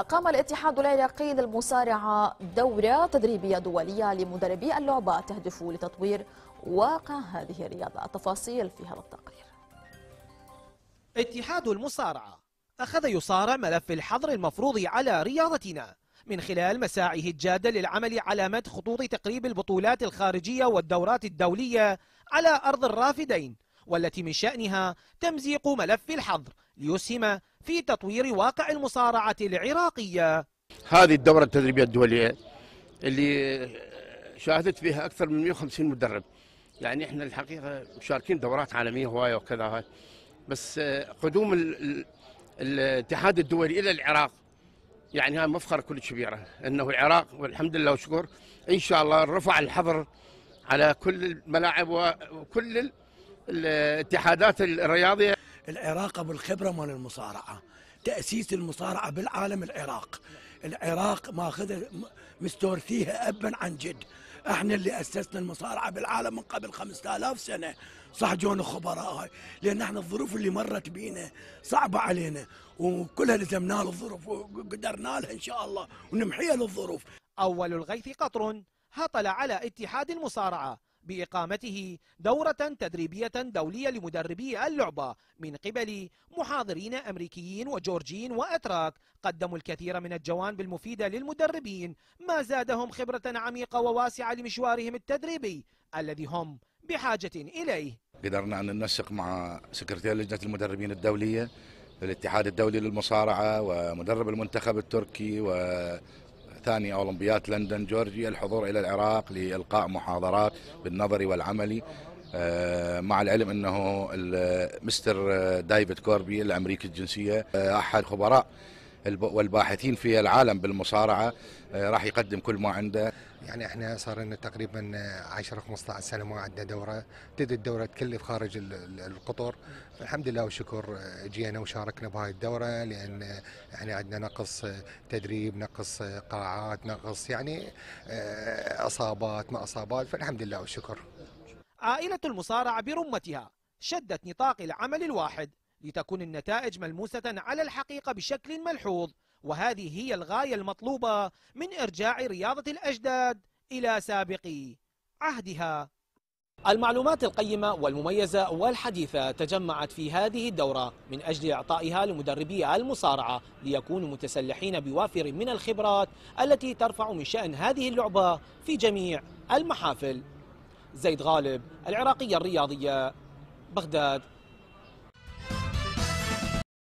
قام الاتحاد العراقي للمصارعة دورة تدريبية دولية لمدربي اللعبة تهدف لتطوير واقع هذه الرياضة التفاصيل في هذا التقرير اتحاد المصارعة أخذ يصارع ملف الحظر المفروض على رياضتنا من خلال مساعيه الجادة للعمل على مد خطوط تقريب البطولات الخارجية والدورات الدولية على أرض الرافدين والتي من شأنها تمزيق ملف الحظر ليسهم في تطوير واقع المصارعة العراقية هذه الدورة التدريبية الدولية اللي شاهدت فيها أكثر من 150 مدرب يعني احنا الحقيقة مشاركين دورات عالمية هواية وكذا بس قدوم الاتحاد الدولي إلى العراق يعني هاي مفخرة كل كبيرة أنه العراق والحمد لله وشكر إن شاء الله رفع الحظر على كل الملاعب وكل الاتحادات الرياضية العراق ابو الخبره مال المصارعة تأسيس المصارعة بالعالم العراق العراق اخذ مستورثيها أبا عن جد احنا اللي أسسنا المصارعة بالعالم من قبل 5000 سنة صح جون خبراء هاي لأن احنا الظروف اللي مرت بينا صعبة علينا وكلها لزمنا له الظروف وقدرنا لها إن شاء الله ونمحيها للظروف أول الغيث قطر هطل على اتحاد المصارعة بإقامته دورة تدريبية دولية لمدربي اللعبة من قبل محاضرين أمريكيين وجورجيين وأتراك قدموا الكثير من الجوانب المفيدة للمدربين ما زادهم خبرة عميقة وواسعة لمشوارهم التدريبي الذي هم بحاجة إليه قدرنا أن ننسق مع سكرتير لجنة المدربين الدولية الاتحاد الدولي للمصارعة ومدرب المنتخب التركي و ثاني أولمبيات لندن جورجيا الحضور إلى العراق لإلقاء محاضرات بالنظري والعملي آه، مع العلم أنه مستر دايفيد كوربي الأمريكي الجنسية آه، أحد خبراء والباحثين في العالم بالمصارعه آه، راح يقدم كل ما عنده يعني احنا صار لنا تقريبا 10 آه، 15 سنه ما عندنا دوره تدي الدوره تكلف خارج القطر الحمد لله والشكر آه، جينا وشاركنا بهاي الدوره لان احنا يعني عندنا نقص تدريب نقص قاعات نقص يعني اصابات ما اصابات فالحمد لله والشكر عائله المصارعه برمتها شدت نطاق العمل الواحد لتكون النتائج ملموسة على الحقيقة بشكل ملحوظ وهذه هي الغاية المطلوبة من إرجاع رياضة الأجداد إلى سابق عهدها المعلومات القيمة والمميزة والحديثة تجمعت في هذه الدورة من أجل إعطائها لمدربي المصارعة ليكونوا متسلحين بوافر من الخبرات التي ترفع من شأن هذه اللعبة في جميع المحافل زيد غالب العراقية الرياضية بغداد